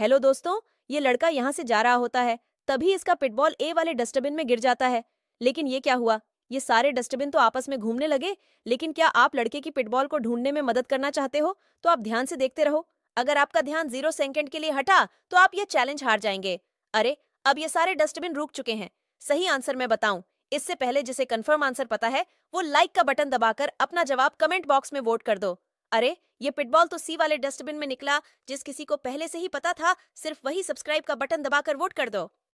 hello दोस्तों ये लड़का यहाँ से जा रहा होता है तभी इसका पिटबॉल ए वाले डस्टबिन में गिर जाता है लेकिन ये क्या हुआ ये सारे डस्टबिन तो आपस में घूमने लगे लेकिन क्या आप लड़के की पिटबॉल को ढूंढने में मदद करना चाहते हो तो आप ध्यान से देखते रहो अगर आपका ध्यान जीरो सेकंड के लिए हटा तो आप ये चैलेंज हार जाएंगे अरे अब ये सारे डस्टबिन रुक चुके हैं सही आंसर मैं बताऊं इससे पहले जिसे कंफर्म आंसर पता है वो लाइक का बटन दबाकर अपना जवाब कमेंट बॉक्स में वोट कर दो अरे ये पिटबॉल तो सी वाले डस्टबिन में निकला जिस किसी को पहले से ही पता था सिर्फ वही सब्सक्राइब का बटन दबाकर वोट कर दो